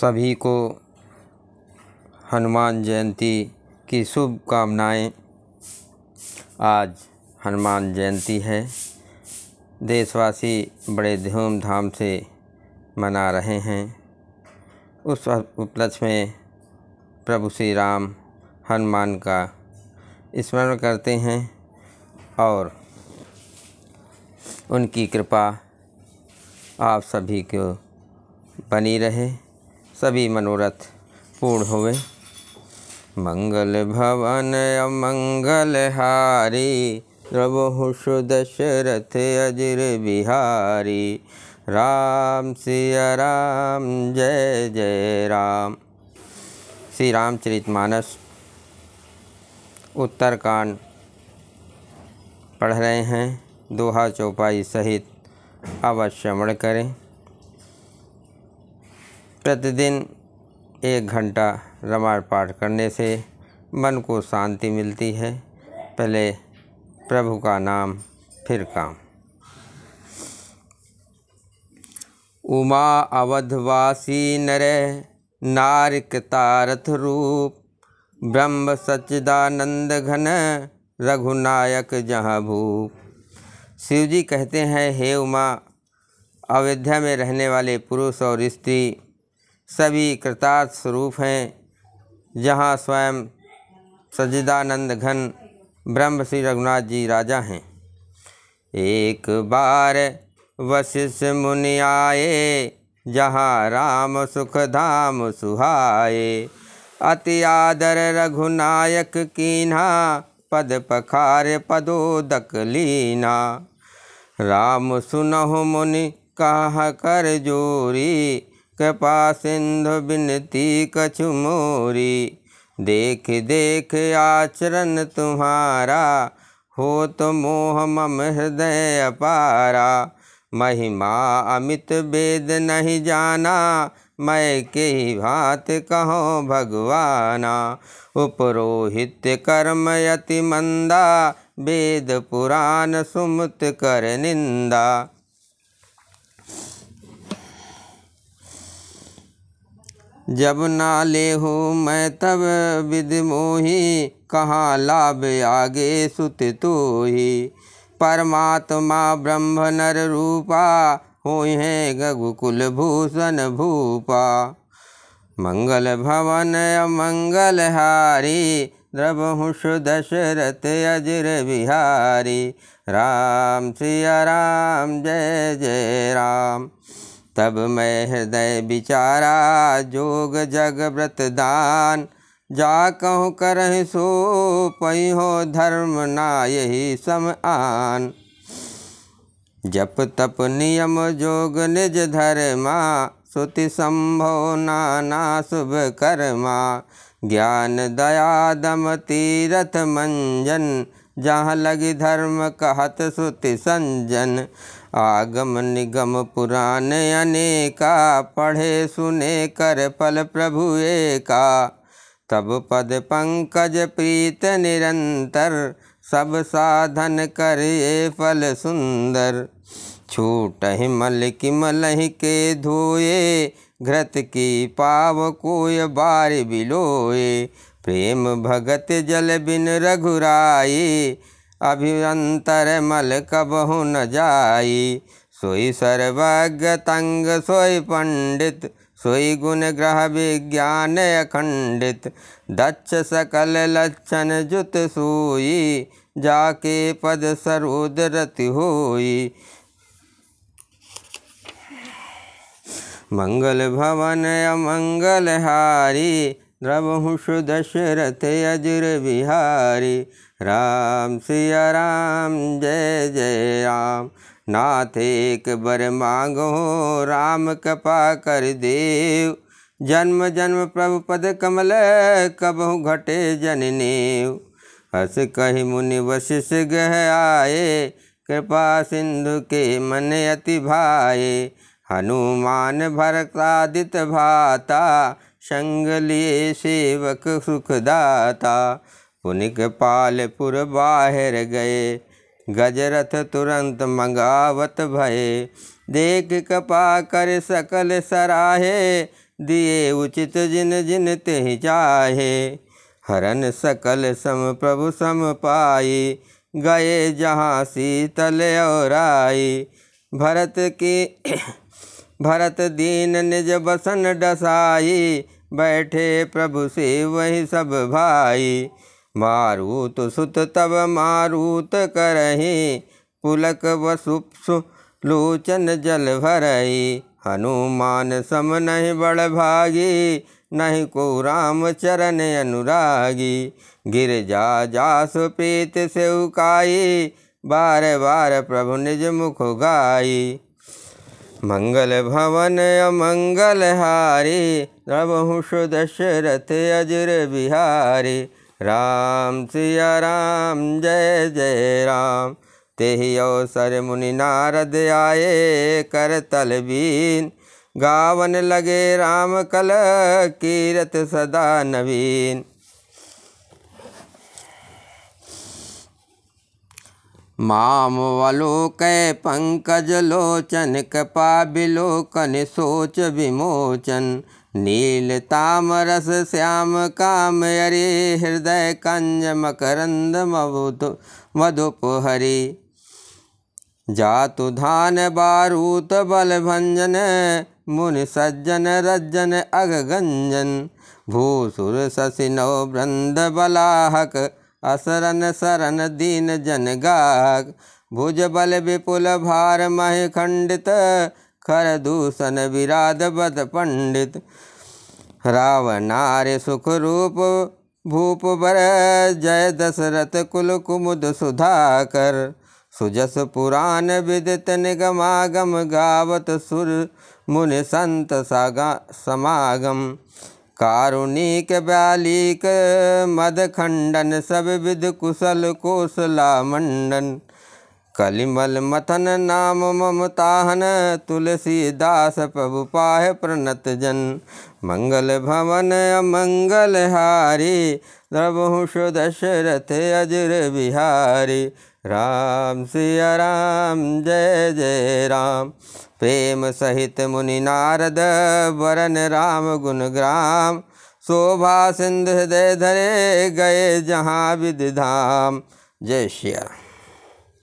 सभी को हनुमान जयंती की शुभकामनाएँ आज हनुमान जयंती है देशवासी बड़े धूमधाम से मना रहे हैं उस उपलक्ष्य में प्रभु श्री राम हनुमान का स्मरण करते हैं और उनकी कृपा आप सभी को बनी रहे सभी मनोरथ पूर्ण होवे मंगल भवन अमंगल हारी प्रभु दशरथ अजर बिहारी राम सिया राम जय जय राम श्री रामचरित मानस उत्तरकांड पढ़ रहे हैं दोहा चौपाई सहित अवश्य मण करें प्रतिदिन एक घंटा रामायण पाठ करने से मन को शांति मिलती है पहले प्रभु का नाम फिर काम उमा अवधवासी नर तारथ रूप ब्रह्म सच्चिदानंद घन रघुनायक जहाँ भूप शिव जी कहते हैं हे उमा अयोध्या में रहने वाले पुरुष और स्त्री सभी कृतार्थ स्वरूप हैं जहाँ स्वयं सजिदानंद घन ब्रह्म श्री रघुनाथ जी राजा हैं एक बार वशिष्ठ मुनि आए जहाँ राम सुख धाम सुहाए अति आदर रघुनायक कीन्हा पद पखार पदोदक लीना राम सुनहु मुनि कह कर जोरी कृपा सिंधु बिनती कछु मोरी देख देख आचरण तुम्हारा हो तो मोह मम हृदय अपारा महिमा अमित वेद नहीं जाना मैं के भात कहो भगवाना उपरोहित कर्म यति मंदा वेद पुराण सुमत कर निंदा जब ना लेहूँ मैं तब विदमोही मोही कहाँ लाभ आगे सुत तो ही परमात्मा ब्रह्म नर रूपा हुई हैं गगुकुल भूषण भूपा मंगल भवन अमंगल हारी द्रवहुष दशरथ अजर बिहारी राम सिया राम जय जय राम तब मैं हृदय बिचारा जोग जग व्रत दान जा कहूँ करह सो पही हो धर्म ना यही सम आन जप तप नियम जोग निज धर्मा सुति संभव नाना शुभ कर्मा ज्ञान दया दम तीरथ मंजन जहाँ लगी धर्म कहत सुति संजन आगम निगम पुराण अनेका पढ़े सुने कर फल प्रभु एका तब पद पंकज प्रीत निरंतर सब साधन करे फल सुंदर छूट मल किमल के धोए घृत की पाव कोय बार बिलोए प्रेम भगत जल बिन रघुराए मल कबहु न जाई सोई सर्वज्ञ तंग सोई पंडित सोई गुण ग्रह विज्ञान अखंडित दक्ष सकल लक्षण जुत सोई जाके पद सरोदरति होई मंगल भवन अमंगल हारी द्रवहु दशरथ अजर बिहारी राम सिया राम जय जय राम नाथ एक बर मांगो राम कृपा कर देव जन्म जन्म प्रभु पद कमल कब घटे जननेव हस कही मुनि वशिष गह आए कृपा सिंधु के मन अति भाए हनुमान भरतादित भाता संग लिए सेवक सुखदाता पुनिक पाल पुर बाहर गए गजरथ तुरंत मंगावत भये देख कपा कर सकल सराहे दिए उचित जिन जिन ते जाहे हरन सकल सम प्रभु सम पाई गए जहाँ शीतल और आई भरत की भरत दीन निज बसन डसाई बैठे प्रभु से वही सब भाई मारूत सुत तब मारूत करही पुलक वसुप्सु लोचन जल भरई हनुमान सम नहीं बड़ भागी नहीं को राम चरण अनुरागी गिर जा जास प्रीत से उकाई बार बार प्रभु निज मुख गाई मंगल भवन अमंगल हारी रब दशरथ अजर बिहारी राम सिया राम जय जय राम तेहि सर मुनि नारद आए कर तलबीन गावन लगे राम कल कीरत सदा नवीन माम वलोक पंकज लोचन बिलोकन सोच विमोचन नील तामरस श्याम काम अरे हृदय कंज मकरंद मधु मधुप हरि जातु धान बारूत बल भंजन मुनि सज्जन रज्जन अगगंजन भूसुर ससिनो वृंद बलाहक असरन सरन दीन जन जनगाग भुज बल विपुल भार मह खंडित खर दूषण विराध बद पंडित रावणार्य सुख रूप भूप बर जय दशरथ कुल कुमुद सुधाकर सुजस पुराण विदित निगमागम गावत सुर मुनि संत समागम कारुणिक बालिक मद खंडन सब विध कुशल कोसला मंडन कलिमल मथन नाम ममताहन तुलसीदास प्रभु पाह प्रणत जन मंगल भवन अमंगल हारी द्रभुष दशरथ अजर बिहारी राम सिया राम जय जय राम प्रेम सहित मुनि नारद वरण राम गुण ग्राम शोभा सिंध हृदय धरे गए जहाँ विधि धाम जय श्री राम